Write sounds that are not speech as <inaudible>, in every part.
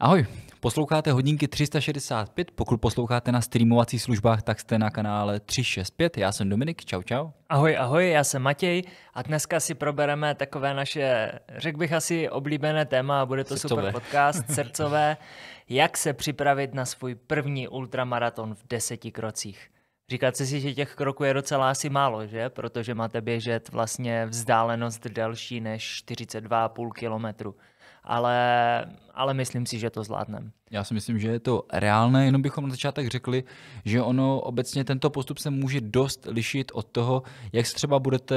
Ahoj, posloucháte hodinky 365, pokud posloucháte na streamovacích službách, tak jste na kanále 365, já jsem Dominik, čau čau. Ahoj, ahoj, já jsem Matěj a dneska si probereme takové naše, řekl bych asi oblíbené téma, bude to srdcové. super podcast, <laughs> srdcové, jak se připravit na svůj první ultramaraton v deseti krocích. Říkáte si, že těch kroků je docela asi málo, že? Protože máte běžet vlastně vzdálenost delší než 42,5 km. Ale, ale myslím si, že to zvládneme. Já si myslím, že je to reálné, jenom bychom na začátek řekli, že ono obecně tento postup se může dost lišit od toho, jak se třeba budete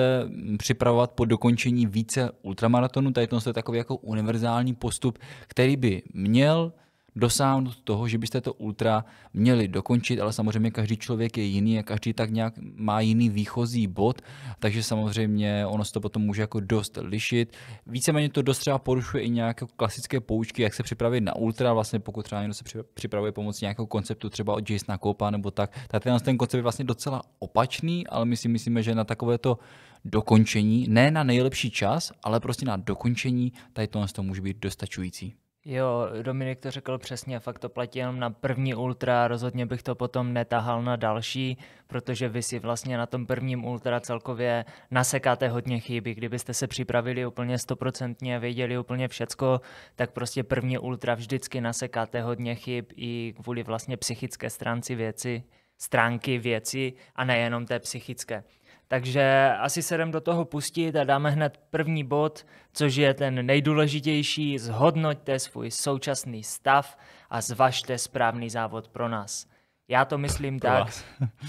připravovat po dokončení více ultramaratonu. Tady to je takový jako univerzální postup, který by měl dosáhnout toho, že byste to ultra měli dokončit, ale samozřejmě každý člověk je jiný a každý tak nějak má jiný výchozí bod, takže samozřejmě ono se to potom může jako dost lišit. Víceméně to dost třeba porušuje i nějaké klasické poučky, jak se připravit na ultra, vlastně pokud třeba někdo se připravuje pomocí nějakého konceptu třeba od Jasona Koupa nebo tak, tak ten, ten koncept je vlastně docela opačný, ale my si myslíme, že na takovéto dokončení, ne na nejlepší čas, ale prostě na dokončení, tady to může být dostačující. Jo, Dominik to řekl přesně, fakt to platí jenom na první ultra, rozhodně bych to potom netahal na další, protože vy si vlastně na tom prvním ultra celkově nasekáte hodně chyby. Kdybyste se připravili úplně stoprocentně, věděli úplně všecko, tak prostě první ultra vždycky nasekáte hodně chyb i kvůli vlastně psychické stránci věci, stránky věci a nejenom té psychické. Takže asi se jdem do toho pustit a dáme hned první bod, což je ten nejdůležitější. Zhodnoťte svůj současný stav a zvažte správný závod pro nás. Já to myslím pro tak. Vás.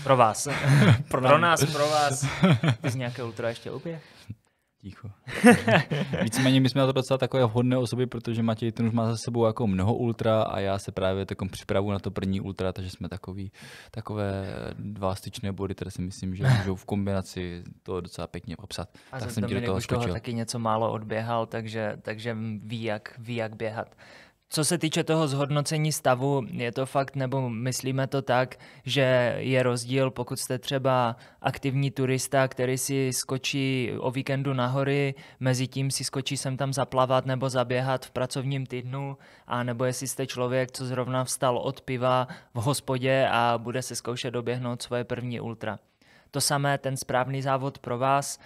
Pro vás. <laughs> pro, pro nás, pro vás. Ty z nějaké ultra ještě uběh? Ticho. <laughs> Víceméně my jsme na to docela takové vhodné osoby, protože Matěj ten už má za sebou jako mnoho ultra a já se právě takom připravu na to první ultra, takže jsme takový, takové dva styčné body, které si myslím, že <laughs> můžou v kombinaci to docela pěkně popsat. A tak jsem ti do toho už toho taky něco málo odběhal, takže, takže ví, jak, ví, jak běhat. Co se týče toho zhodnocení stavu, je to fakt, nebo myslíme to tak, že je rozdíl, pokud jste třeba aktivní turista, který si skočí o víkendu nahory, mezi tím si skočí sem tam zaplavat nebo zaběhat v pracovním týdnu, a nebo jestli jste člověk, co zrovna vstal od piva v hospodě a bude se zkoušet doběhnout svoje první ultra. To samé ten správný závod pro vás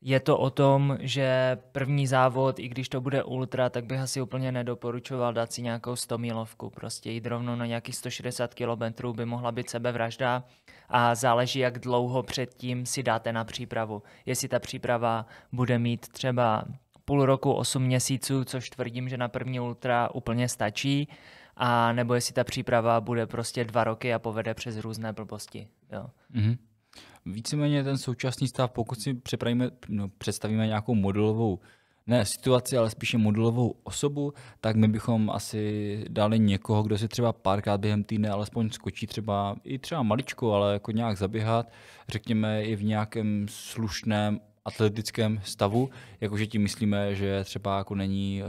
je to o tom, že první závod, i když to bude ultra, tak bych asi úplně nedoporučoval dát si nějakou 100 milovku. Prostě jít rovnou na nějakých 160 km by mohla být sebevražda a záleží, jak dlouho předtím si dáte na přípravu. Jestli ta příprava bude mít třeba půl roku, 8 měsíců, což tvrdím, že na první ultra úplně stačí, a nebo jestli ta příprava bude prostě dva roky a povede přes různé blbosti. Jo. Mm-hmm víceméně ten současný stav, pokud si no, představíme nějakou modelovou ne situaci, ale spíše modelovou osobu, tak my bychom asi dali někoho, kdo si třeba párkrát během týdne alespoň skočí třeba i třeba maličko, ale jako nějak zaběhat, řekněme i v nějakém slušném atletickém stavu, jakože tím myslíme, že třeba jako není eh,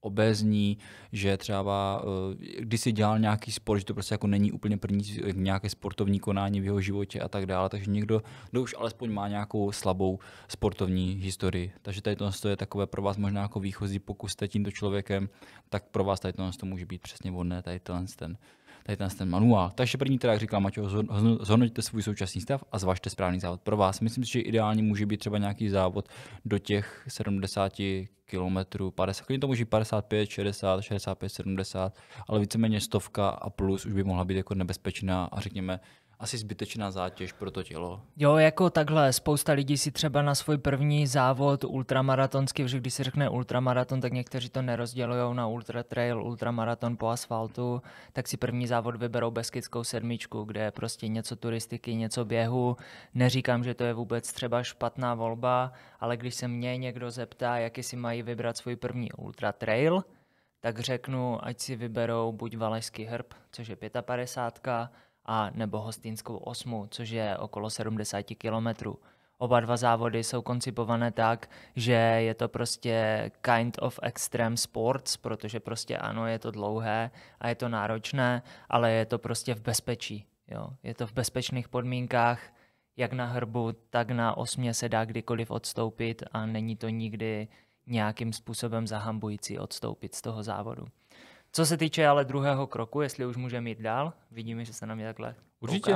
obezní, že třeba eh, když si dělal nějaký sport, že to prostě jako není úplně první nějaké sportovní konání v jeho životě a tak dále, takže někdo, kdo už alespoň má nějakou slabou sportovní historii. Takže tady to je takové pro vás možná jako výchozí, pokud jste tímto člověkem, tak pro vás tady to může být přesně vhodné, tady ten tady ten, ten manuál. Takže první teda, jak říkal Maťo, zhodnoťte svůj současný stav a zvažte správný závod pro vás. Myslím si, že ideálně může být třeba nějaký závod do těch 70 kilometrů, 50, klidně to může 55, 60, 65, 70, ale víceméně stovka a plus už by mohla být jako nebezpečná a řekněme asi zbytečná zátěž pro to tělo. Jo, jako takhle, spousta lidí si třeba na svůj první závod ultramaratonský, že když se řekne ultramaraton, tak někteří to nerozdělují na ultra trail, ultramaraton po asfaltu, tak si první závod vyberou Beskidskou sedmičku, kde je prostě něco turistiky, něco běhu. Neříkám, že to je vůbec třeba špatná volba, ale když se mě někdo zeptá, jaký si mají vybrat svůj první ultra trail, tak řeknu, ať si vyberou buď Valašský hrb, což je 55, a nebo Hostinskou osmu, což je okolo 70 kilometrů. Oba dva závody jsou koncipované tak, že je to prostě kind of extreme sports, protože prostě ano, je to dlouhé a je to náročné, ale je to prostě v bezpečí. Jo. Je to v bezpečných podmínkách, jak na hrbu, tak na osmě se dá kdykoliv odstoupit a není to nikdy nějakým způsobem zahambující odstoupit z toho závodu. Co se týče ale druhého kroku, jestli už můžeme jít dál, vidíme, že se na mě takhle Určitě,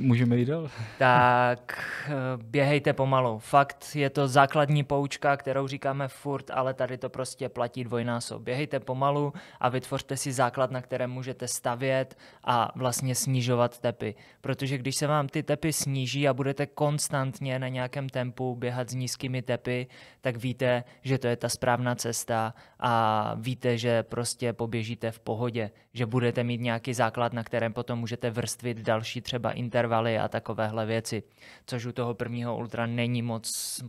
můžeme jít dál. <laughs> Tak eh, běhejte pomalu. Fakt je to základní poučka, kterou říkáme furt, ale tady to prostě platí dvojnásob. Běhejte pomalu a vytvořte si základ, na kterém můžete stavět a vlastně snižovat tepy. Protože když se vám ty tepy sníží a budete konstantně na nějakém tempu běhat s nízkými tepy, tak víte, že to je ta správná cesta a víte, že prostě poběžíte v pohodě, že budete mít nějaký základ, na kterém potom můžete vrstvit další další třeba intervaly a takovéhle věci, což u toho prvního ultra není moc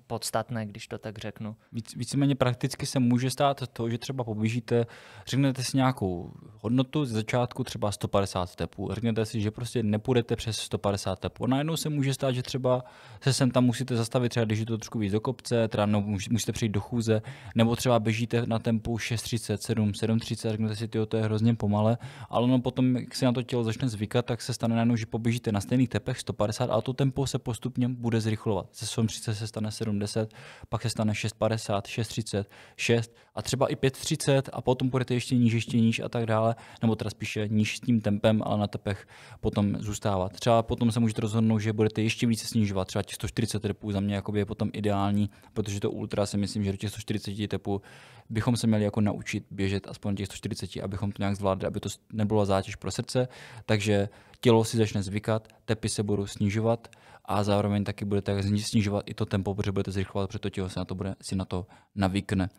podstatné, když to tak řeknu. Víc, víceméně prakticky se může stát to, že třeba poběžíte, řeknete si nějakou hodnotu z začátku třeba 150 tepů, řeknete si, že prostě nepůjdete přes 150 tepů. A najednou se může stát, že třeba se sem tam musíte zastavit, třeba když je to trošku víc do kopce, třeba no, musíte přijít do chůze, nebo třeba běžíte na tempu 6.30, 7.30, řeknete si, tyjo, to je hrozně pomale, ale ono potom, jak se na to tělo začne zvykat, tak se stane najednou, že poběžíte na stejných tepech 150 a to tempo se postupně bude zrychlovat. Ze 30 se stane 70, pak se stane 6.50, 6.30, 6 a třeba i 5.30 a potom budete ještě níž, ještě níž a tak dále, nebo teda spíše níž s tím tempem, ale na tepech potom zůstávat. Třeba potom se můžete rozhodnout, že budete ještě více snižovat, třeba těch 140 tepů za mě je potom ideální, protože to ultra si myslím, že do těch 140 tepů bychom se měli jako naučit běžet aspoň těch 140, abychom to nějak zvládli, aby to nebylo zátěž pro srdce, takže tělo si začne zvykat, tepy se budou snižovat a zároveň taky budete snižovat i to tempo, protože budete zrychlovat, protože to tělo se na to, bude, si na to navykne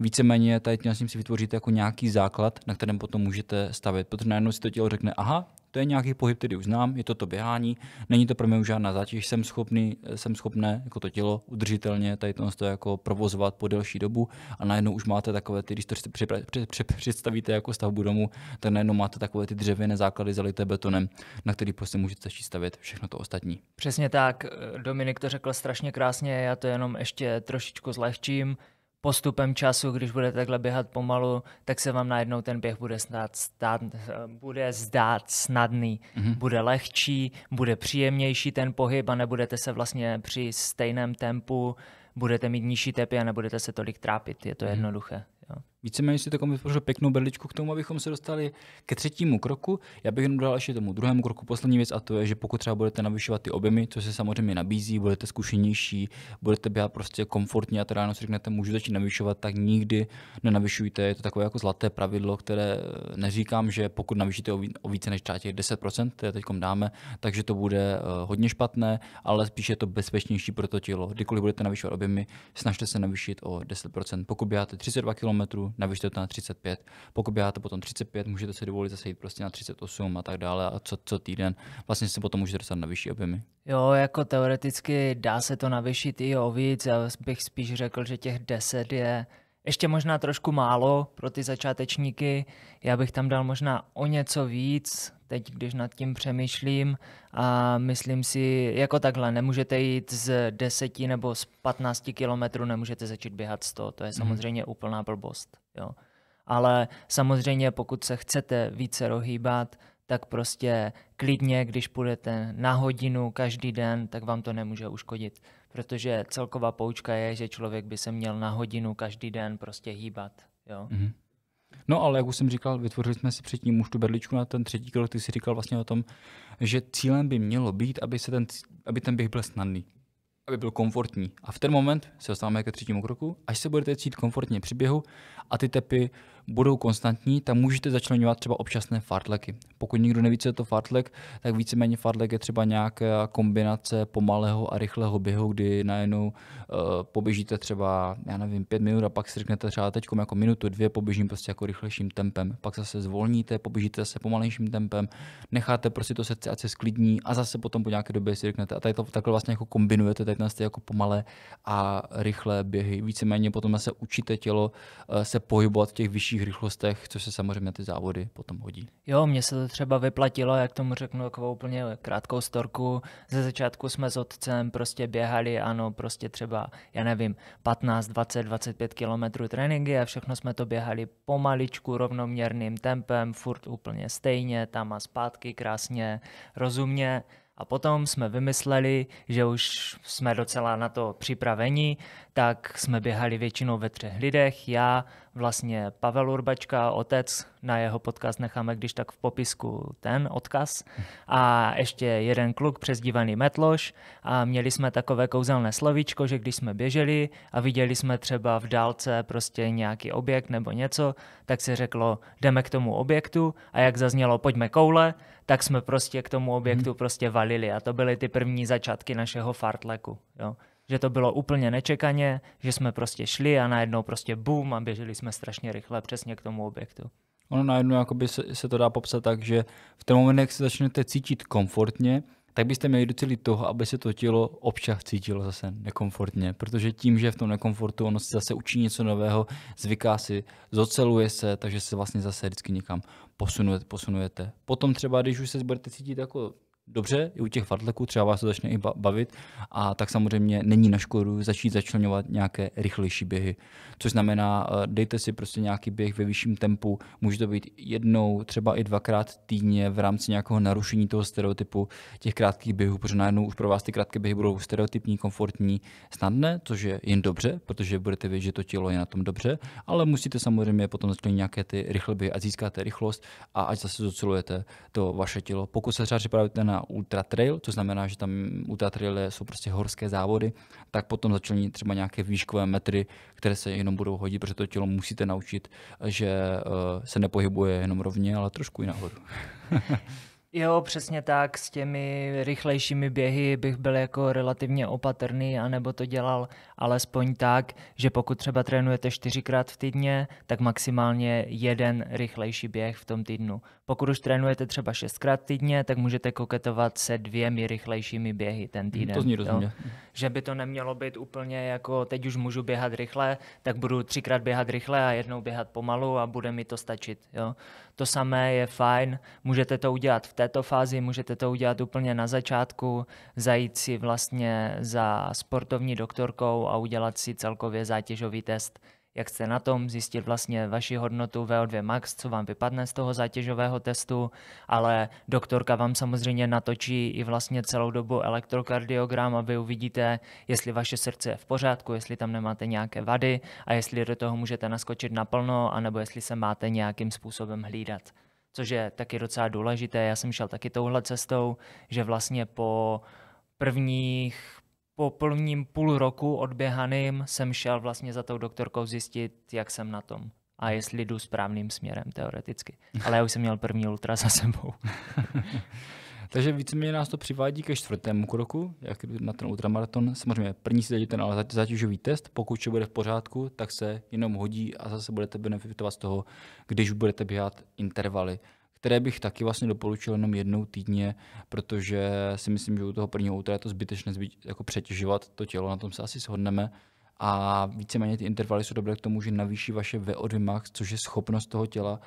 víceméně tady tím si vytvoříte jako nějaký základ, na kterém potom můžete stavit. Protože najednou si to tělo řekne, aha, to je nějaký pohyb, který už znám, je to to běhání, není to pro mě už žádná zátěž, jsem schopný, jsem schopné jako to tělo udržitelně tady to jako provozovat po delší dobu a najednou už máte takové ty, když to představíte jako stavbu domu, tak najednou máte takové ty dřevěné základy zalité betonem, na který prostě můžete začít stavět všechno to ostatní. Přesně tak, Dominik to řekl strašně krásně, já to jenom ještě trošičku zlehčím postupem času, když budete takhle běhat pomalu, tak se vám najednou ten běh bude, snad stát, bude zdát snadný, mm-hmm. bude lehčí, bude příjemnější ten pohyb a nebudete se vlastně při stejném tempu, budete mít nižší tepy a nebudete se tolik trápit. Je to mm-hmm. jednoduché. Jo. Víceméně si to vytvořil pěknou berličku k tomu, abychom se dostali ke třetímu kroku. Já bych jenom dodal ještě tomu druhému kroku poslední věc a to je, že pokud třeba budete navyšovat ty objemy, co se samozřejmě nabízí, budete zkušenější, budete běhat prostě komfortně a to ráno si řeknete, můžu začít navyšovat, tak nikdy nenavyšujte. Je to takové jako zlaté pravidlo, které eh, neříkám, že pokud navýšíte o více než třeba těch 10%, které teď dáme, takže to bude eh, hodně špatné, ale spíše je to bezpečnější pro to tělo. Kdykoliv budete navyšovat objemy, snažte se navyšit o 10%. Pokud běháte 32 km, navyšte to na 35. Pokud běháte potom 35, můžete si dovolit zase jít prostě na 38 a tak dále a co, co týden. Vlastně se potom můžete dostat na vyšší objemy. Jo, jako teoreticky dá se to navyšit i o víc. Já bych spíš řekl, že těch 10 je ještě možná trošku málo pro ty začátečníky. Já bych tam dal možná o něco víc, teď když nad tím přemýšlím a myslím si, jako takhle, nemůžete jít z 10 nebo z 15 kilometrů, nemůžete začít běhat 100, to je mhm. samozřejmě mm. úplná blbost. Jo. Ale samozřejmě, pokud se chcete více rohýbat, tak prostě klidně, když půjdete na hodinu každý den, tak vám to nemůže uškodit. Protože celková poučka je, že člověk by se měl na hodinu každý den prostě hýbat. Jo? Mm-hmm. No ale jak už jsem říkal, vytvořili jsme si předtím už tu berličku na ten třetí krok, ty jsi říkal vlastně o tom, že cílem by mělo být, aby, se ten, aby ten běh byl snadný aby byl komfortní. A v ten moment se dostáváme ke třetímu kroku, až se budete cítit komfortně při běhu a ty tepy budou konstantní, tak můžete začlenovat třeba občasné fartleky. Pokud nikdo neví, co je to fartlek, tak víceméně fartlek je třeba nějaká kombinace pomalého a rychlého běhu, kdy najednou uh, poběžíte třeba, já nevím, pět minut a pak si řeknete třeba teď jako minutu, dvě poběžím prostě jako rychlejším tempem. Pak zase zvolníte, poběžíte se pomalejším tempem, necháte prostě to srdce, ať se sklidní a zase potom po nějaké době si řeknete a tady to takhle vlastně jako kombinujete, tady ty jako pomalé a rychlé běhy. Víceméně potom se učíte tělo eh, se pohybovat v těch vyšších vyšších rychlostech, což se samozřejmě ty závody potom hodí. Jo, mně se to třeba vyplatilo, jak tomu řeknu, takovou úplně krátkou storku. Ze začátku jsme s otcem prostě běhali, ano, prostě třeba, já nevím, 15, 20, 25 kilometrů tréninky a všechno jsme to běhali pomaličku, rovnoměrným tempem, furt úplně stejně, tam a zpátky, krásně, rozumně. A potom jsme vymysleli, že už jsme docela na to připraveni, tak jsme běhali většinou ve třech lidech, já, vlastně Pavel Urbačka, otec, na jeho podcast necháme když tak v popisku ten odkaz. A ještě jeden kluk přezdívaný Metloš a měli jsme takové kouzelné slovíčko, že když jsme běželi a viděli jsme třeba v dálce prostě nějaký objekt nebo něco, tak se řeklo, jdeme k tomu objektu a jak zaznělo, pojďme koule, tak jsme prostě k tomu objektu hmm. prostě valili a to byly ty první začátky našeho fartleku. Jo že to bylo úplně nečekaně, že jsme prostě šli a najednou prostě boom a běželi jsme strašně rychle přesně k tomu objektu. Ono najednou jakoby se, se to dá popsat tak, že v ten moment, jak se začnete cítit komfortně, tak byste měli docelit toho, aby se to tělo občas cítilo zase nekomfortně, protože tím, že v tom nekomfortu ono si zase učí něco nového, zvyká si, zoceluje se, takže se vlastně zase vždycky někam posunujete, posunujete. Potom třeba, když už se budete cítit jako dobře, i u těch fartleků třeba vás to začne i bavit a tak samozřejmě není na škodu začít začlenovat nějaké rychlejší běhy, což znamená, eh, dejte si prostě nějaký běh ve vyšším tempu, může to být jednou, třeba i dvakrát týdně v rámci nějakého narušení toho stereotypu těch krátkých běhů, protože najednou už pro vás ty krátké běhy budou stereotypní, komfortní, snadné, což je jen dobře, protože budete vědět, že to tělo je na tom dobře, ale musíte samozřejmě potom začlenit nějaké ty rychlé běhy a získáte rychlost a ať zase zocelujete to vaše tělo. Pokud se třeba připravíte na na ultra trail, to znamená, že tam ultra trail jsou prostě horské závody, tak potom začlení třeba nějaké výškové metry, které se jenom budou hodit, protože to tělo musíte naučit, že eh, se nepohybuje jenom rovně, ale trošku i nahoru. <laughs> Jo, přesně tak, s těmi rychlejšími běhy bych byl jako relativně opatrný, anebo to dělal alespoň tak, že pokud třeba trénujete čtyřikrát v týdně, tak maximálně jeden rychlejší běh v tom týdnu. Pokud už trénujete třeba šestkrát v týdně, tak můžete koketovat se dvěmi rychlejšími běhy ten hm, týden. To zní rozumně. Že by to nemělo být úplně jako teď už můžu běhat rychle, tak budu třikrát běhat rychle a jednou běhat pomalu a bude mi to stačit. Jo? To samé je fajn, můžete to udělat v této fázi, můžete to udělat úplně na začátku, zajít si vlastně za sportovní doktorkou a udělat si celkově zátěžový test jak jste na tom, zjistit vlastně vaši hodnotu VO2 max, co vám vypadne z toho zátěžového testu, ale doktorka vám samozřejmě natočí i vlastně celou dobu elektrokardiogram a vy uvidíte, jestli vaše srdce je v pořádku, jestli tam nemáte nějaké vady a jestli do toho můžete naskočit naplno, anebo jestli se máte nějakým způsobem hlídat což je taky docela důležité. Já jsem šel taky touhle cestou, že vlastně po prvních po prvním půl roku odběhaným jsem šel vlastně za tou doktorkou zjistit, jak jsem na tom a jestli jdu správným směrem teoreticky. Ale já už jsem měl první ultra za sebou. <laughs> Takže víceméně nás to přivádí ke čtvrtému kroku, jak na ten ultramaraton. Samozřejmě první si dělíte ten ale zátěžový test, pokud vše bude v pořádku, tak se jenom hodí a zase budete benefitovat z toho, když budete běhat intervaly které bych taky vlastně doporučil jenom jednou týdně, protože si myslím, že u toho prvního útra je to zbytečné zbyt, jako přetěžovat to tělo, na tom se asi shodneme a víceméně ty intervaly jsou dobré k tomu, že navýší vaše VO2 max, což je schopnost toho těla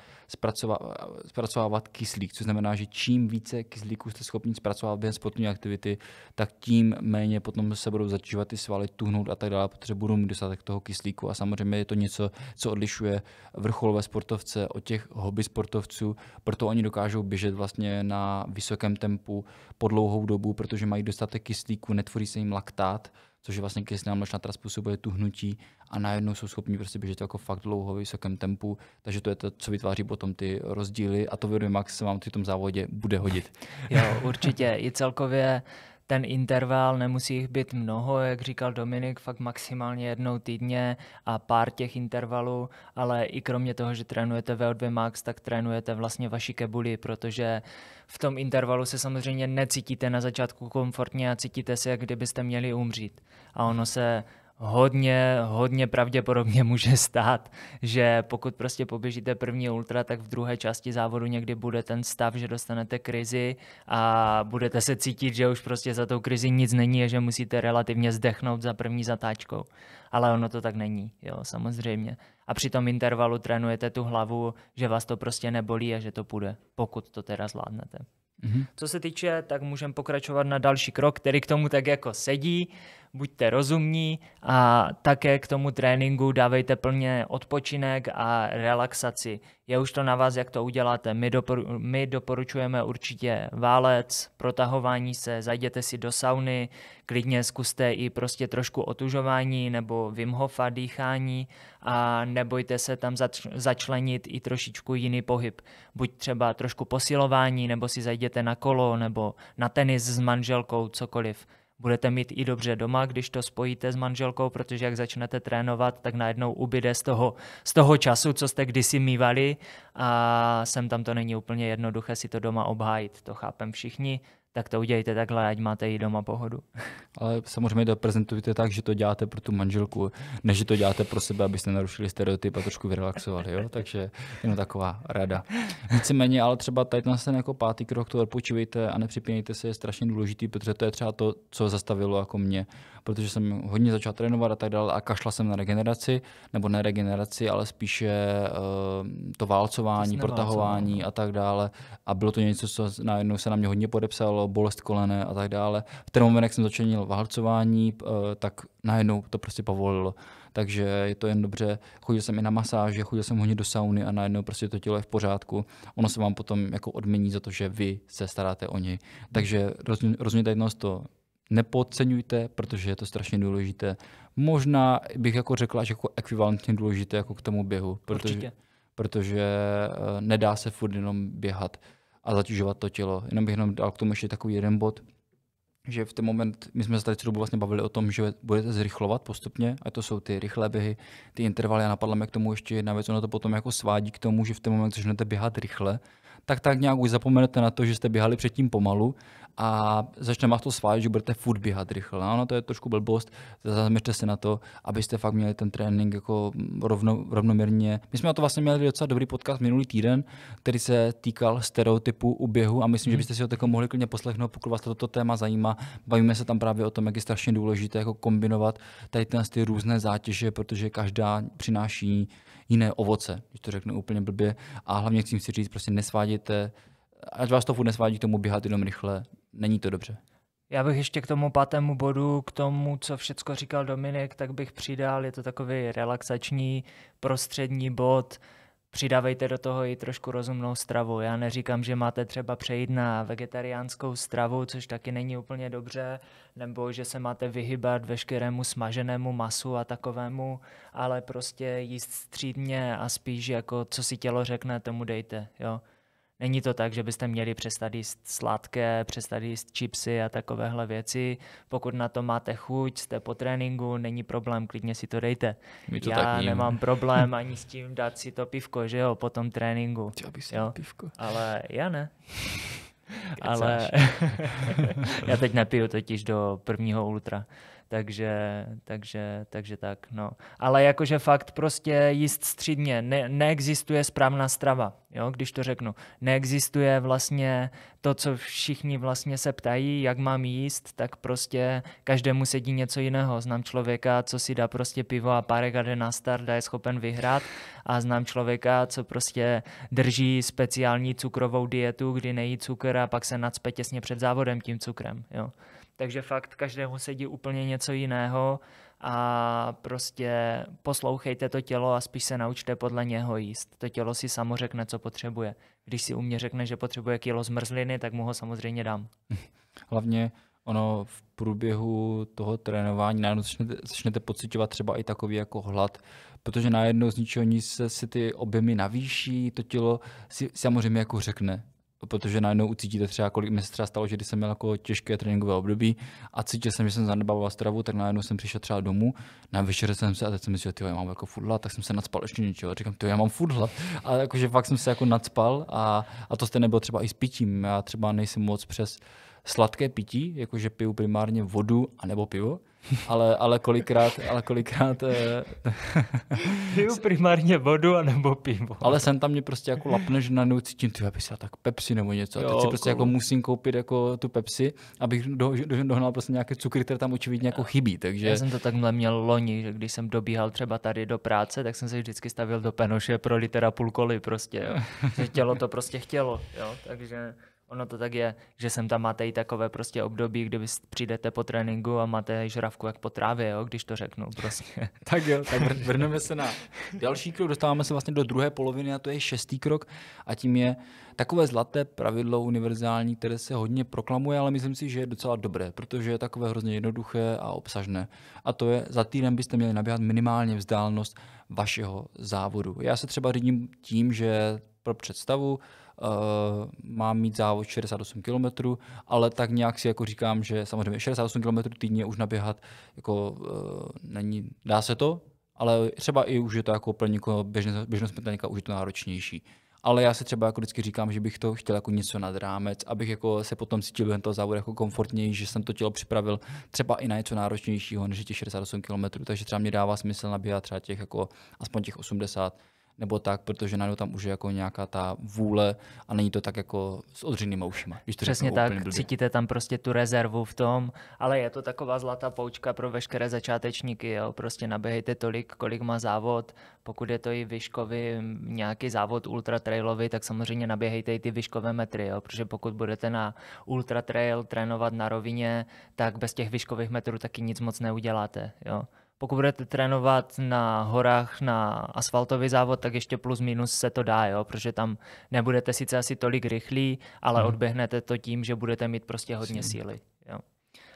zpracovávat kyslík, což znamená, že čím více kyslíku jste schopni zpracovat během sportovní aktivity, tak tím méně potom se budou zatěžovat ty svaly, tuhnout a tak dále, protože budou mít dostatek toho kyslíku. A samozřejmě je to něco, co odlišuje vrcholové sportovce od těch hobby sportovců, proto oni dokážou běžet vlastně na vysokém tempu po dlouhou dobu, protože mají dostatek kyslíku, netvoří se jim laktát, což je vlastně kyslina mlečná, která způsobuje tu hnutí a najednou jsou schopni prostě běžet jako fakt dlouho vysokém tempu, takže to je to, co vytváří potom ty rozdíly a to Max se vám v tom závodě bude hodit. jo, určitě. I celkově ten interval, nemusí jich být mnoho, jak říkal Dominik, fakt maximálně jednou týdně a pár těch intervalů, ale i kromě toho, že trénujete VO2 max, tak trénujete vlastně vaši kebuli, protože v tom intervalu se samozřejmě necítíte na začátku komfortně a cítíte se, jak kdybyste měli umřít. A ono se hodně, hodně pravděpodobně může stát, že pokud prostě poběžíte první ultra, tak v druhé části závodu někdy bude ten stav, že dostanete krizi a budete se cítit, že už prostě za tou krizi nic není a že musíte relativně zdechnout za první zatáčkou. Ale ono to tak není, jo, samozřejmě. A při tom intervalu trénujete tu hlavu, že vás to prostě nebolí a že to půjde, pokud to teda zvládnete. Mm-hmm. Co se týče, tak můžeme pokračovat na další krok, který k tomu tak jako sedí buďte rozumní a také k tomu tréninku dávejte plně odpočinek a relaxaci. Je už to na vás, jak to uděláte. My, doporu- my doporučujeme určitě válec, protahování se, zajděte si do sauny, klidně zkuste i prostě trošku otužování nebo vymhofa dýchání a nebojte se tam zač- začlenit i trošičku jiný pohyb. Buď třeba trošku posilování, nebo si zajděte na kolo, nebo na tenis s manželkou, cokoliv budete mít i dobře doma, když to spojíte s manželkou, protože jak začnete trénovat, tak najednou ubyde z toho, z toho času, co jste kdysi mývali a sem tam to není úplně jednoduché si to doma obhájit. To chápem všichni, tak to udělejte takhle, ať máte i doma pohodu. <laughs> Ale samozřejmě to prezentujte tak, že to děláte pro tu manželku, než že to děláte pro sebe, abyste narušili stereotyp a trošku vyrelaxovali, jo? takže jenom taková rada. Nicméně, ale třeba tady na ten jako pátý krok, to odpočívejte a nepřipínejte se, je strašně důležitý, protože to je třeba to, co zastavilo jako mě, protože jsem hodně začal trénovat a tak dále a kašla jsem na regeneraci, nebo ne regeneraci, ale spíše uh, to válcování, to protahování no. a tak dále a bylo to něco, co najednou se na mě hodně podepsalo bolest kolene a tak dále. V ten moment, jak jsem začal válcování, eh, tak najednou to prostě povolilo. Takže je to jen dobře. Chodil jsem i na masáže, chodil jsem hodně do sauny a najednou prostě to tělo je v pořádku. Ono se vám potom jako odmění za to, že vy se staráte o něj. Takže rozmětelnost to nepodceňujte, protože je to strašně důležité. Možná bych jako řekla, že jako ekvivalentně důležité jako k tomu běhu. Protože, Určitě. protože eh, nedá se furt jenom běhat a zatěžovat to tělo. Jenom bych jenom dal k tomu ještě takový jeden bod, že v ten moment, my jsme se tady celou dobu vlastně bavili o tom, že budete zrychlovat postupně, a to jsou ty rychlé běhy, ty intervaly a napadla mě k tomu ještě jedna věc, ono to potom jako svádí k tomu, že v ten moment začnete běhat rychle, tak tak nějak už zapomenete na to, že jste běhali předtím pomalu a začne vás to svádět, že budete furt běhat rychle. Ano, to je trošku blbost, zaměřte se na to, abyste fakt měli ten trénink jako rovno, rovnoměrně. My jsme na to vlastně měli docela dobrý podcast minulý týden, který se týkal stereotypu u běhu a myslím, hmm. že mhm. byste si ho tak mohli klidně poslechnout, pokud vás toto téma zajímá. Bavíme se tam právě o tom, jak je strašně důležité jako kombinovat tady ty různé zátěže, protože každá přináší jiné ovoce, když to řeknu úplně blbě. A hlavně chci si říct, prostě nesvádíte, ať vás to furt nesvádí k tomu běhat jenom rychle, není to dobře. Já bych ještě k tomu pátému bodu, k tomu, co všechno říkal Dominik, tak bych přidal, je to takový relaxační prostřední bod, přidávejte do toho i trošku rozumnou stravu. Já neříkám, že máte třeba přejít na vegetariánskou stravu, což taky není úplně dobře, nebo že se máte vyhybat veškerému smaženému masu a takovému, ale prostě jíst střídně a spíš jako co si tělo řekne, tomu dejte. Jo? Není to tak, že byste měli přestat jíst sladké, přestat jíst chipsy a takovéhle věci. Pokud na to máte chuť, jste po tréninku, není problém, klidně si to dejte. My to Já nemám problém <laughs> ani s tím dát si to pivko, že jo, po tom tréninku. Chtěl bych si jo? pivko. Ale já ne. <laughs> Ale <laughs> já teď nepiju totiž do prvního ultra. Takže, takže, takže tak, no. Ale jakože fakt prostě jíst střídně, ne, neexistuje správná strava, jo, když to řeknu. Neexistuje vlastně to, co všichni vlastně se ptají, jak mám jíst, tak prostě každému sedí něco jiného. Znám člověka, co si dá prostě pivo a párek a jde na start a je schopen vyhrát a znám člověka, co prostě drží speciální cukrovou dietu, kdy nejí cukr a pak se nadspe těsně před závodem tím cukrem, jo takže fakt každému sedí úplně něco jiného a prostě poslouchejte to tělo a spíš se naučte podle něho jíst. To tělo si samo řekne, co potřebuje. Když si u mě řekne, že potřebuje kilo zmrzliny, tak mu ho samozřejmě dám. <laughs> Hlavně ono v průběhu toho trénování najednou začnete, začnete pocitovat třeba i takový jako hlad, protože najednou z ničeho nic se, si ty objemy navýší, to tělo si samozřejmě jako řekne, protože najednou ucítíte třeba, kolik mi se třeba stalo, že když jsem měl jako těžké tréninkové období a cítil jsem, že jsem zanedbával stravu, tak najednou jsem přišel třeba domů, na večer jsem se a teď jsem myslel, že já mám jako fudla, tak jsem se nadspal ještě něčeho. Říkám, to já mám fudla. A jakože fakt jsem se jako nadspal a, a to jste nebyl třeba i s pitím. Já třeba nejsem moc přes sladké pití, jakože piju primárně vodu anebo pivo, ale, ale kolikrát, ale kolikrát... Eh, <laughs> piju primárně vodu a nebo pivo. Ale sem tam mě prostě jako lapne, že něj cítím, ty, aby se tak Pepsi nebo něco. Jo, a teď si prostě cool. jako musím koupit jako tu Pepsi, abych do, do, dohnal prostě nějaké cukry, které tam očividně jako chybí. Takže... Já jsem to takhle měl loni, že když jsem dobíhal třeba tady do práce, tak jsem se vždycky stavil do penoše pro litera půl koli prostě. Jo. <laughs> Že tělo to prostě chtělo. Jo. Takže Ono to tak je, že sem tam máte i takové prostě období, kdy vy přijdete po tréninku a máte žravku jak po trávě, jo, když to řeknu prostě. <laughs> tak jo, tak <laughs> vrhneme se na další krok, dostáváme se vlastně do druhé poloviny a to je šestý krok a tím je takové zlaté pravidlo univerzální, které se hodně proklamuje, ale myslím si, že je docela dobré, protože je takové hrozně jednoduché a obsažné. A to je, za týden byste měli nabíhat minimálně vzdálenost vašeho závodu. Já se třeba řídím tím, že pro představu Eh, mám mít závod 68 km, ale tak nějak si jako říkám, že samozřejmě 68 km týdně už naběhat jako uh, není, dá se to, ale třeba i už je to jako pro někoho běžnost běžného už je to náročnější. Ale já si třeba jako vždycky říkám, že bych to chtěl jako něco nad rámec, abych jako se potom cítil během toho závodu jako komfortněji, že jsem to tělo připravil třeba i na něco náročnějšího než těch 68 km, takže třeba mě dává smysl nabíhat třeba těch jako aspoň těch 80 nebo tak, protože najednou tam už je jako nějaká ta vůle a není to tak jako s odřenýma ušima. Když to Přesně tak, blbě. cítíte tam prostě tu rezervu v tom, ale je to taková zlatá poučka pro veškeré začátečníky, jo? prostě naběhejte tolik, kolik má závod, pokud je to i výškový nějaký závod ultra trailový, tak samozřejmě naběhejte i ty výškové metry, jo? protože pokud budete na ultra trail trénovat na rovině, tak bez těch výškových metrů taky nic moc neuděláte. Jo? Pokud budete trénovat na horách na asfaltový závod, tak ještě plus minus se to dá, jo, protože tam nebudete sice asi tolik rychlí, ale hmm. odběhnete to tím, že budete mít prostě hodně síly. Jo.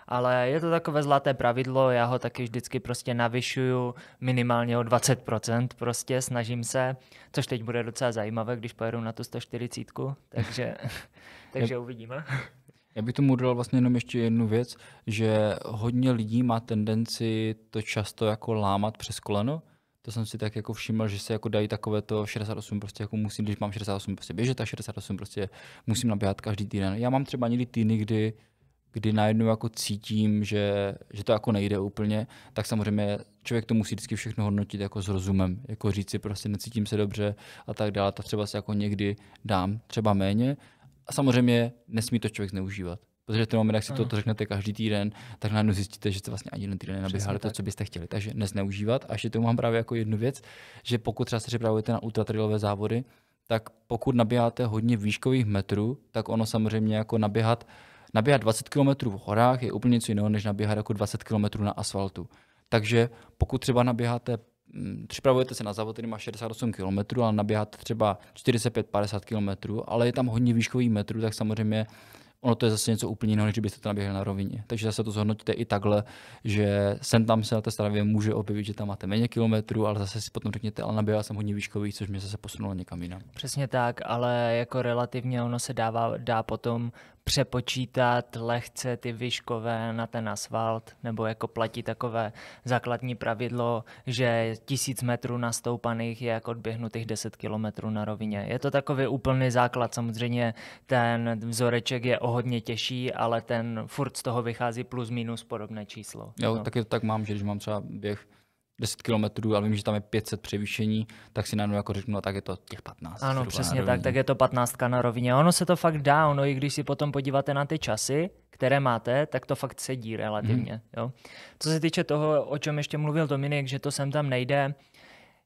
Ale je to takové zlaté pravidlo, já ho taky vždycky prostě navyšuju minimálně o 20%, prostě snažím se, což teď bude docela zajímavé, když pojedu na tu 140, takže, <laughs> takže uvidíme. Já bych tomu dodal vlastně jenom ještě jednu věc, že hodně lidí má tendenci to často jako lámat přes koleno. To jsem si tak jako všiml, že se jako dají takové to 68 prostě jako musím, když mám 68 prostě běžet a 68 prostě musím naběhat každý týden. Já mám třeba někdy týdny, kdy kdy najednou jako cítím, že, že to jako nejde úplně, tak samozřejmě člověk to musí vždycky všechno hodnotit jako s rozumem, jako říct si prostě necítím se dobře a tak dále, To třeba se jako někdy dám třeba méně, a samozřejmě nesmí to člověk zneužívat. Protože ten moment, jak si to, to řeknete každý týden, tak najednou zjistíte, že jste vlastně ani jeden týden nenaběhali to, co byste chtěli. Takže nezneužívat. A ještě to mám právě jako jednu věc, že pokud třeba se připravujete na ultratrilové závody, tak pokud nabíháte hodně výškových metrů, tak ono samozřejmě jako naběhat, naběhat 20 km v horách je úplně něco jiného, než naběhat jako 20 km na asfaltu. Takže pokud třeba naběháte Mm, připravujete se na závod, který má 68 km, ale naběháte třeba 45-50 km, ale je tam hodně výškových metrů, tak samozřejmě ono to je zase něco úplně jiného, než byste to naběhli na rovině. Takže zase to zhodnotíte i takhle, že sem tam se na té stravě může objevit, že tam máte méně kilometrů, ale zase si potom řekněte, ale naběhla jsem hodně výškových, což mě zase posunulo někam jinam. Přesně tak, ale jako relativně ono se dává, dá potom přepočítat lehce ty výškové na ten asfalt, nebo jako platí takové základní pravidlo, že tisíc metrů nastoupaných je jako odběhnutých 10 kilometrů na rovině. Je to takový úplný základ, samozřejmě ten vzoreček je o hodně těžší, ale ten furt z toho vychází plus minus podobné číslo. Jo, no. taky to tak mám, že když mám třeba běh 10 kilometrů, ale vím, že tam je 500 převýšení, tak si najednou jako řeknu, a no, tak je to těch 15. Ano, přesně tak, tak je to 15 na rovině. Ono se to fakt dá, ono i když si potom podíváte na ty časy, které máte, tak to fakt sedí relativně. Hmm. Jo. Co se týče toho, o čem ještě mluvil Dominik, že to sem tam nejde,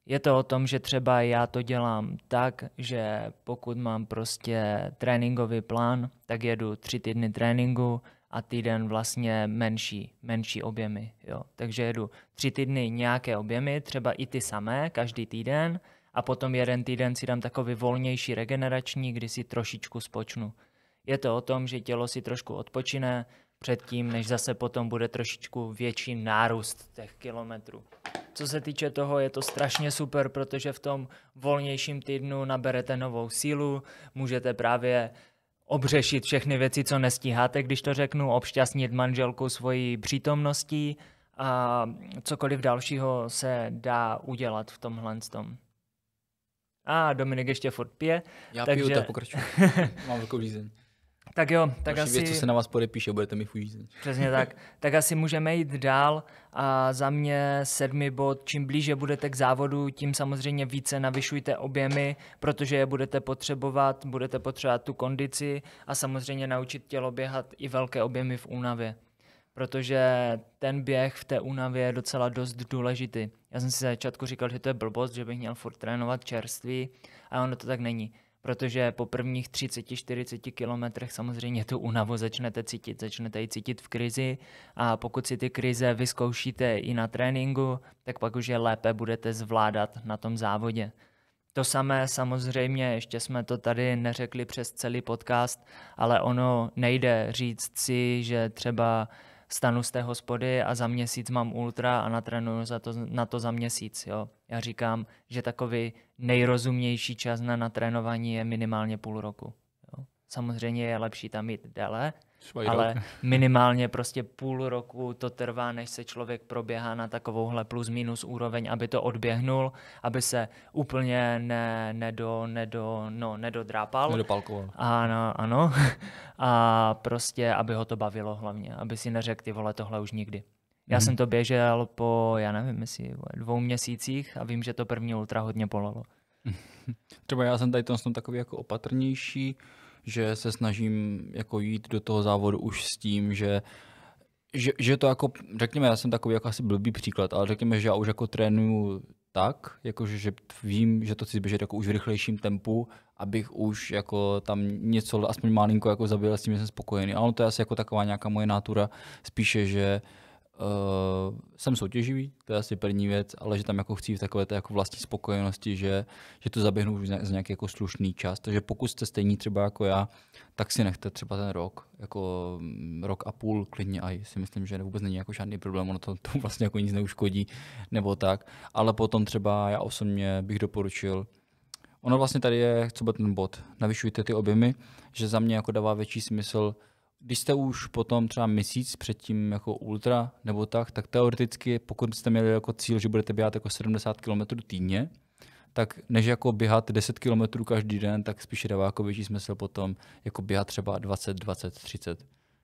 je to o tom, že třeba já to dělám tak, že pokud mám prostě tréninkový plán, tak jedu tři týdny tréninku, a týden vlastně menší, menší objemy. Jo. Takže jedu tři týdny nějaké objemy, třeba i ty samé, každý týden, a potom jeden týden si dám takový volnější regenerační, kdy si trošičku spočnu. Je to o tom, že tělo si trošku odpočine předtím, než zase potom bude trošičku větší nárůst těch kilometrů. Co se týče toho, je to strašně super, protože v tom volnějším týdnu naberete novou sílu, můžete právě obřešit všechny věci, co nestíháte, když to řeknu, obšťastnit manželku svojí přítomností a cokoliv dalšího se dá udělat v tomhle tom. A Dominik ještě furt pije. Já takže... piju, tak pokračuji. <laughs> Mám velkou žízeň. Tak jo, tak Další asi... Věc, co se na vás podepíše, budete mi fujít. Přesně tak. <laughs> tak asi můžeme jít dál a za mě sedmi bod. Čím blíže budete k závodu, tím samozřejmě více navyšujte objemy, protože je budete potřebovat, budete potřebovat tu kondici a samozřejmě naučit tělo běhat i velké objemy v únavě. Protože ten běh v té únavě je docela dost důležitý. Já jsem si za začátku říkal, že to je blbost, že bych měl furt trénovat čerství, a ono to tak není protože po prvních 30-40 kilometrech samozřejmě tu únavu začnete cítit, začnete ji cítit v krizi a pokud si ty krize vyzkoušíte i na tréninku, tak pak už je lépe budete zvládat na tom závodě. To samé samozřejmě, ještě jsme to tady neřekli přes celý podcast, ale ono nejde říct si, že třeba stanu z té hospody a za měsíc mám ultra a natrénuju za to, na to za měsíc. Jo. Já říkám, že takový nejrozumější čas na natrénování je minimálně půl roku. Jo. Samozřejmě je lepší tam jít déle, Svojí ale minimálně prostě půl roku to trvá, než se člověk proběhá na takovouhle plus minus úroveň, aby to odběhnul, aby se úplně ne, nedo, nedo, no, nedodrápal. Nedopalkoval. Ano, ano. <laughs> A prostě, aby ho to bavilo hlavně, aby si neřekl, ty vole, tohle už nikdy. Já hmm. jsem to běžel po, já nevím, jestli dvou měsících a vím, že to první ultra hodně polalo. <laughs> Třeba já jsem tady tom takový jako opatrnější, že se snažím jako jít do toho závodu už s tím, že že, že to jako, řekněme, já jsem takový jako asi blbý příklad, ale řekněme, že já už jako trénuju tak, jakože že vím, že to chci běžet jako už v rychlejším tempu, abych už jako tam něco aspoň malinko jako zabil, s tím že jsem spokojený. Ale to je asi jako taková nějaká moje nátura, spíše, že uh, Uh, jsem soutěživý, to je asi první věc, ale že tam jako chci v takové té jako vlastní spokojenosti, že, že to zaběhnu už za nějaký jako slušný čas. Takže pokud jste stejní třeba jako já, tak si nechte třeba ten rok, jako mm, rok a půl klidně a si myslím, že vůbec není jako žádný problém, ono to, to <laughs> vlastně jako nic neuškodí nebo tak. Ale potom třeba já osobně bych doporučil, ono vlastně tady je, co byl ten bod, navyšujte ty objemy, že za mě jako dává větší smysl když jste už potom třeba měsíc před tím jako ultra nebo tak, tak teoreticky, pokud jste měli jako cíl, že budete běhat jako 70 km týdně, tak než jako běhat 10 km každý den, tak spíše dává jako větší smysl potom jako běhat třeba 20, 20, 30.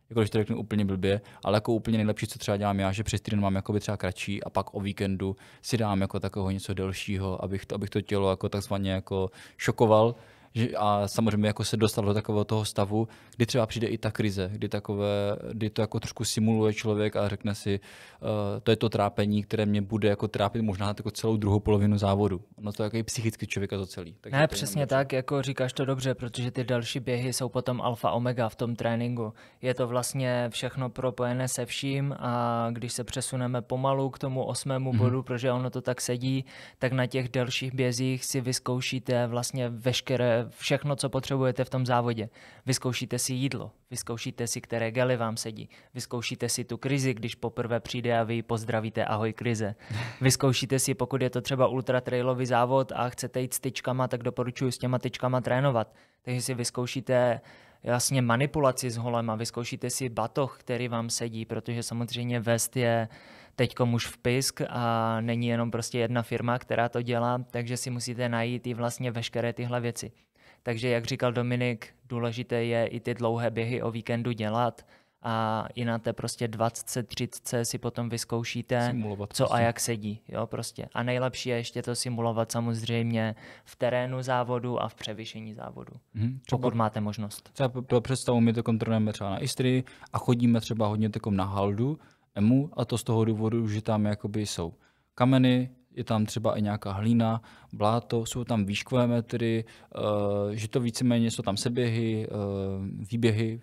Jako když to řeknu úplně blbě, ale jako úplně nejlepší, co třeba dělám já, že přes týden mám jakoby třeba kratší a pak o víkendu si dám jako takového něco delšího, abych to, abych to tělo jako takzvaně jako šokoval, že, a samozřejmě jako se dostal do takového toho stavu, kdy třeba přijde i ta krize, kdy, takové, kdy to jako trošku simuluje člověk a řekne si, uh, to je to trápení, které mě bude jako trápit možná jako celou druhou polovinu závodu. No to je jako i psychicky člověka to celý. Takže ne, to přesně tak, jako říkáš to dobře, protože ty další běhy jsou potom alfa omega v tom tréninku. Je to vlastně všechno propojené se vším a když se přesuneme pomalu k tomu osmému mm-hmm. bodu, protože ono to tak sedí, tak na těch dalších bězích si vyzkoušíte vlastně veškeré všechno, co potřebujete v tom závodě. Vyzkoušíte si jídlo, vyzkoušíte si, které gely vám sedí, vyzkoušíte si tu krizi, když poprvé přijde a vy ji pozdravíte ahoj krize. Vyzkoušíte si, pokud je to třeba ultratrailový závod a chcete jít s tyčkama, tak doporučuji s těma tyčkama trénovat. Takže si vyzkoušíte jasně manipulaci s holem a vyzkoušíte si batoh, který vám sedí, protože samozřejmě vest je teď už v pisk a není jenom prostě jedna firma, která to dělá, takže si musíte najít i vlastně veškeré tyhle věci. Takže jak říkal Dominik, důležité je i ty dlouhé běhy o víkendu dělat a i na té prostě 20, 30 si potom vyzkoušíte, simulovat co prostě. a jak sedí. Jo, prostě. A nejlepší je ještě to simulovat samozřejmě v terénu závodu a v převyšení závodu, hmm, třeba, pokud máte možnost. Třeba pro představu, my to kontrolujeme třeba na Istrii a chodíme třeba hodně takom na haldu, emu a to z toho důvodu, že tam jakoby jsou kameny, je tam třeba i nějaká hlína, bláto, jsou tam výškové metry, eh, že to víceméně jsou tam seběhy, eh, výběhy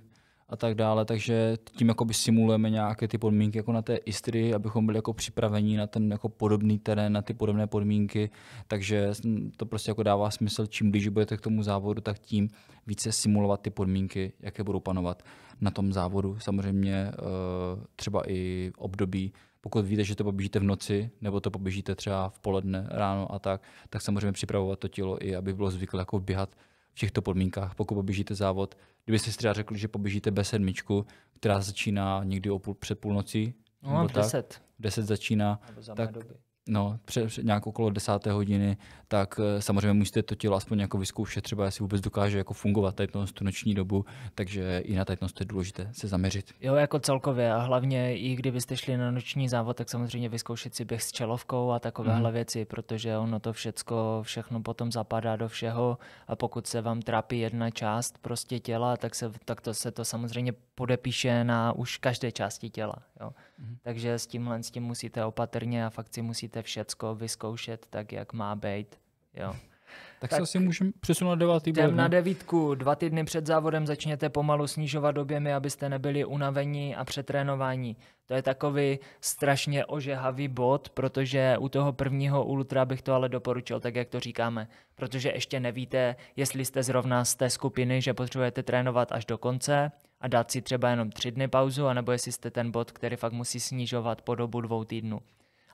a tak dále, takže tím jakoby simulujeme nějaké ty podmínky jako na té Istrii, abychom byli jako připraveni na ten jako podobný terén, na ty podobné podmínky, takže to prostě jako dává smysl, čím blíž budete k tomu závodu, tak tím více simulovat ty podmínky, jaké budou panovat na tom závodu, samozřejmě eh, třeba i období pokud víte, že to poběžíte v noci, nebo to poběžíte třeba v poledne, ráno a tak, tak samozřejmě připravovat to tělo i, aby bylo zvyklé jako běhat v těchto podmínkách, pokud poběžíte závod. Kdybyste si třeba řekli, že poběžíte bez sedmičku, která začíná někdy o půl, před půlnocí, no, nebo deset. tak, Deset začíná, tak doby. No, před, před nějak okolo desáté hodiny, tak eh, samozřejmě musíte to tělo aspoň jako vyzkoušet, třeba jestli vůbec dokáže jako fungovat tady tu noční dobu, takže i na tady je důležité se zaměřit. Jo, jako celkově a hlavně i kdybyste šli na noční závod, tak samozřejmě vyzkoušet si běh s čelovkou a takovéhle mm. věci, protože ono to všecko, všechno potom zapadá do všeho a pokud se vám trápí jedna část prostě těla, tak, se, tak to se to samozřejmě podepíše na už každé části těla. Jo. Mm-hmm. Takže s tímhle s tím musíte opatrně a fakt si musíte všecko vyzkoušet tak, jak má být. Jo. Tak, tak se asi můžeme přesunout na devátý bod. na devítku. Dva týdny před závodem začněte pomalu snižovat objemy, abyste nebyli unavení a přetrénování. To je takový strašně ožehavý bod, protože u toho prvního ultra bych to ale doporučil, tak jak to říkáme. Protože ještě nevíte, jestli jste zrovna z té skupiny, že potřebujete trénovat až do konce, a dát si třeba jenom tři dny pauzu, anebo jestli jste ten bod, který fakt musí snižovat po dobu dvou týdnů.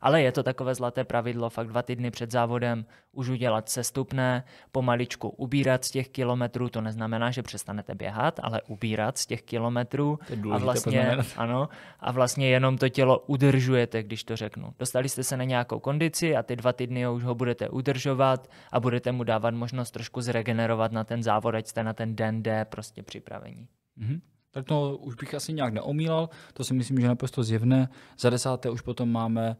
Ale je to takové zlaté pravidlo, fakt dva týdny před závodem už udělat sestupné, pomaličku ubírat z těch kilometrů, to neznamená, že přestanete běhat, ale ubírat z těch kilometrů a vlastně, <laughs> ano, a vlastně jenom to tělo udržujete, když to řeknu. Dostali jste se na nějakou kondici a ty dva týdny už ho budete udržovat a budete mu dávat možnost trošku zregenerovat na ten závod, ať jste na ten den D prostě připravení. Mm-hmm tak to už bych asi nějak neomílal, to si myslím, že naprosto zjevné. Za desáté už potom máme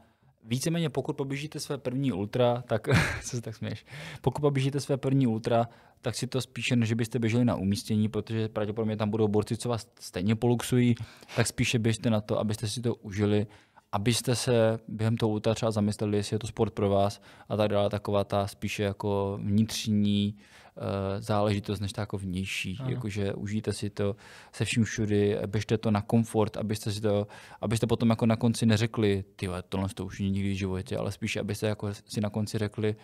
Víceméně pokud poběžíte své první ultra, tak <laughs> se tak směš. Pokud poběžíte své první ultra, tak si to spíše, než byste běželi na umístění, protože pravděpodobně tam budou borci, co vás stejně poluxují, tak spíše běžte na to, abyste si to užili, abyste se během toho ultra třeba zamysleli, jestli je to sport pro vás a tak dále, taková ta spíše jako vnitřní Eh, záležitost než ta jako vnější. Ano. Jakože užijte si to se vším všudy, běžte to na komfort, abyste si to, abyste potom jako na konci neřekli, ty tohle to už nikdy v životě, ale spíše, abyste jako si na konci řekli,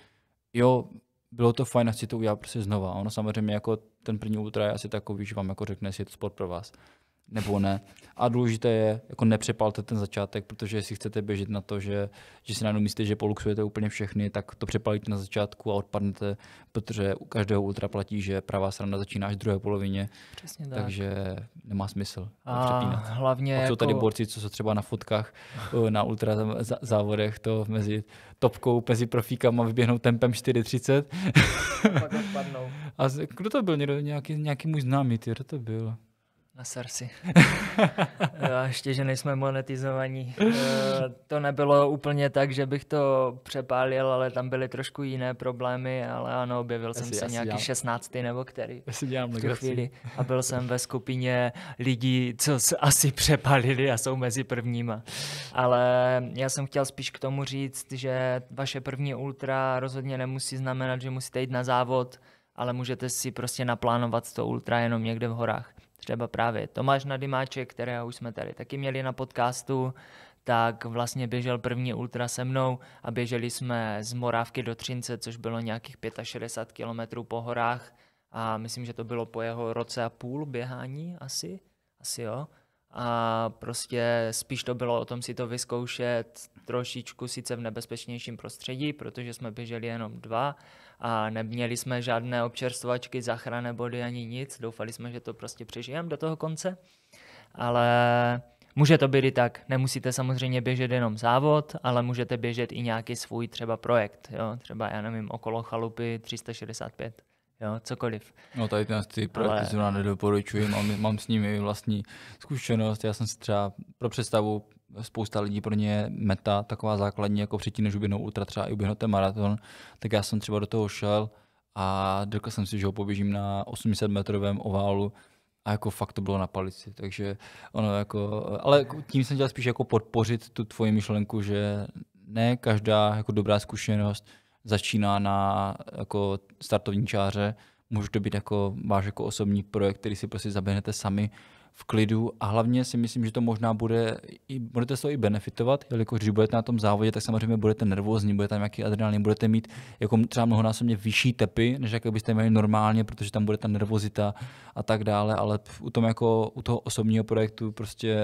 jo, bylo to fajn, asi to udělat prostě znova. Ono samozřejmě jako ten první ultra je asi takový, že vám jako řekne, jestli je to sport pro vás nebo ne. A důležité je, jako nepřepalte ten začátek, protože jestli chcete běžet na to, že, že si najednou myslíte, že poluxujete úplně všechny, tak to přepalíte na začátku a odpadnete, protože u každého ultra platí, že pravá strana začíná až v druhé polovině. Přesně tak. Takže nemá smysl a přepínat. hlavně a jsou jako... tady borci, co jsou třeba na fotkách <laughs> eh, na ultra závodech, to mezi topkou, mezi profíkama vyběhnou tempem 4.30. <laughs> a kdo to byl? Někdo, nějaký, nějaký můj známý, ty, kdo to byl? na Sarsi. <laughs> A ještě, že nejsme monetizovaní. <laughs> Eh, to nebylo úplně tak, že bych to přepálil, ale tam byly trošku jiné problémy, ale ano, objevil jsem se nějaký dělám, 16. nebo který. Já si dělám v tu chvíli. A byl <laughs> jsem ve skupině lidí, co se asi přepálili a jsou mezi prvníma. Ale já jsem chtěl spíš k tomu říct, že vaše první ultra rozhodně nemusí znamenat, že musíte jít na závod, ale můžete si prostě naplánovat to ultra jenom někde v horách třeba právě Tomáš Nadymáček, kterého už jsme tady taky měli na podcastu, tak vlastně běžel první ultra se mnou a běželi jsme z Morávky do Třince, což bylo nějakých 65 km po horách a myslím, že to bylo po jeho roce a půl běhání asi, asi jo a prostě spíš to bylo o tom si to vyzkoušet trošičku sice v nebezpečnějším prostředí, protože jsme běželi jenom dva a neměli jsme žádné občerstvačky, záchranné body ani nic. Doufali jsme, že to prostě přežijeme do toho konce. Ale může to být i tak. Nemusíte samozřejmě běžet jenom závod, ale můžete běžet i nějaký svůj třeba projekt. Jo? Třeba, já nevím, okolo chalupy 365 jo, cokoliv. No tady ty projekty Ale... zrovna nedoporučuji, mám, mám s nimi vlastní zkušenost, já jsem si třeba pro představu spousta lidí pro ně meta taková základní, jako předtím, než uběhnou ultra, třeba i uběhnout ten maraton, tak já jsem třeba do toho šel a řekl jsem si, že ho poběžím na 80 metrovém oválu a jako fakt to bylo na palici, takže ono jako, ale tím jsem chtěl spíš jako podpořit tu tvoji myšlenku, že ne každá jako dobrá zkušenost začíná na jako startovní čáře, může to být jako váš jako osobní projekt, který si prostě zaběhnete sami, v klidu a hlavně si myslím, že to možná bude, i, budete se to i benefitovat, jelikož když budete na tom závodě, tak samozřejmě budete nervózní, budete tam nějaký adrenalin, budete mít jako třeba mnohonásobně vyšší tepy, než jak byste měli normálně, protože tam bude ta nervozita a tak dále, ale u, tom jako, u toho osobního projektu prostě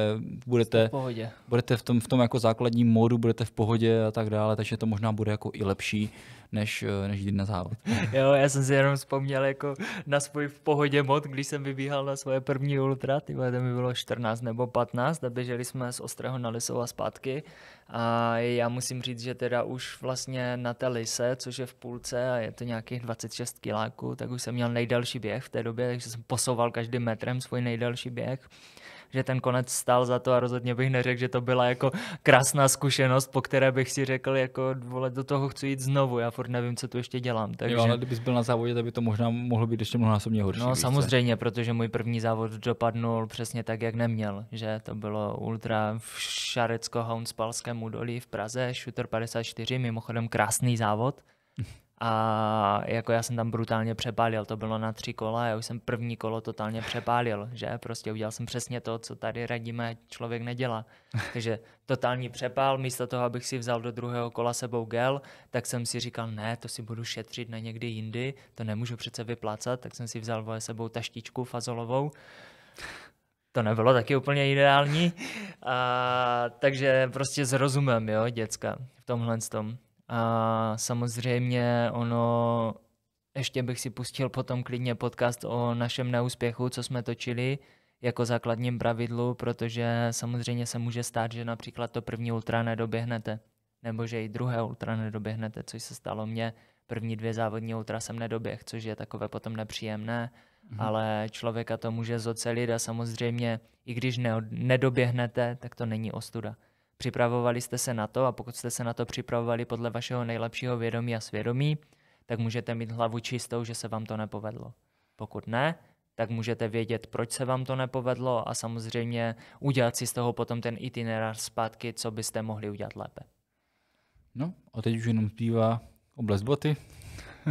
budete, v, budete v, tom, v tom jako základním módu, budete v pohodě a tak dále, takže to možná bude jako i lepší než, eh, než jít na závod. <laughs> Jo, já jsem si jenom vzpomněl jako na svůj v pohodě mod, když jsem vybíhal na svoje první ultra, ty to mi bylo 14 nebo 15 a běželi jsme z Ostrého na Lisova zpátky a já musím říct, že teda už vlastně na té Lise, což je v půlce a je to nějakých 26 kiláků, tak už jsem měl nejdelší běh v té době, takže jsem posouval každým metrem svůj nejdelší běh že ten konec stál za to a rozhodně bych neřekl, že to byla jako krásná zkušenost, po které bych si řekl, jako vole, do toho chci jít znovu, já furt nevím, co tu ještě dělám. Takže... Jo, ale kdybys byl na závodě, tak by to možná mohlo být ještě mnohonásobně horší. No více. samozřejmě, protože můj první závod dopadnul přesně tak, jak neměl, že to bylo ultra v šarecko hounspalském údolí v Praze, Shooter 54, mimochodem krásný závod a jako já jsem tam brutálně přepálil, to bylo na tři kola, já už jsem první kolo totálně přepálil, že prostě udělal jsem přesně to, co tady radíme, člověk nedělá. <laughs> Takže totální přepál, místo toho, abych si vzal do druhého kola sebou gel, tak jsem si říkal, ne, to si budu šetřit na někdy jindy, to nemůžu přece vyplácat, tak jsem si vzal vole sebou taštičku fazolovou, to nebylo taky úplně ideální, a, takže prostě s rozumem, jo, děcka, v tomhle tom. A samozřejmě ono, ještě bych si pustil potom klidně podcast o našem neúspěchu, co jsme točili, jako základním pravidlu, protože samozřejmě se může stát, že například to první ultra nedoběhnete, nebo že i druhé ultra nedoběhnete, což se stalo mně. První dvě závodní ultra jsem nedoběh, což je takové potom nepříjemné, mm-hmm. ale člověka to může zocelit a samozřejmě, i když ne- nedoběhnete, tak to není ostuda. Připravovali jste se na to a pokud jste se na to připravovali podle vašeho nejlepšího vědomí a svědomí, tak můžete mít hlavu čistou, že se vám to nepovedlo. Pokud ne, tak můžete vědět, proč se vám to nepovedlo a samozřejmě udělat si z toho potom ten itinerář zpátky, co byste mohli udělat lépe. No a teď už jenom zbývá oblast boty.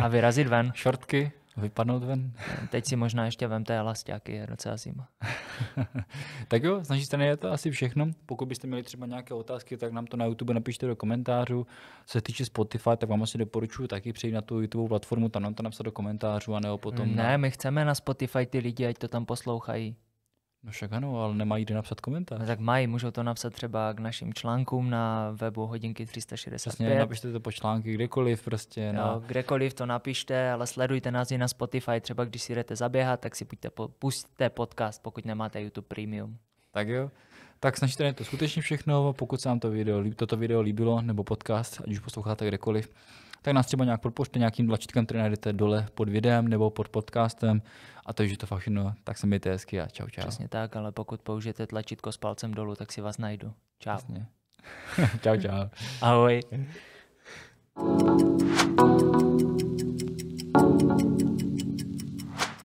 A vyrazit ven. <laughs> Šortky vypadnout ven. Teď si možná ještě vemte elastiáky, je docela zima. <laughs> tak jo, z naší strany je to asi všechno. Pokud byste měli třeba nějaké otázky, tak nám to na YouTube napište do komentářů. Co se týče Spotify, tak vám asi doporučuji taky přejít na tu YouTube platformu, tam nám to napsat do komentářů, anebo potom... Ne, na... my chceme na Spotify ty lidi, ať to tam poslouchají. No však ano, ale nemají kde napsat komentář. No tak mají, můžou to napsat třeba k našim článkům na webu hodinky 365. Přesně, napište to po články kdekoliv prostě. Na... No. kdekoliv to napište, ale sledujte nás i na Spotify, třeba když si jdete zaběhat, tak si půjďte, po, pustte podcast, pokud nemáte YouTube Premium. Tak jo, tak snažte je to skutečně všechno, pokud se vám to video, toto video líbilo, nebo podcast, ať už posloucháte kdekoliv, tak nás třeba nějak podpořte nějakým tlačítkem, které najdete dole pod videem nebo pod podcastem. A to je to fakt všechno. Tak se mějte hezky a čau, čau. Přesně tak, ale pokud použijete tlačítko s palcem dolů, tak si vás najdu. Čau. Přesně. <laughs> čau, čau. Ahoj.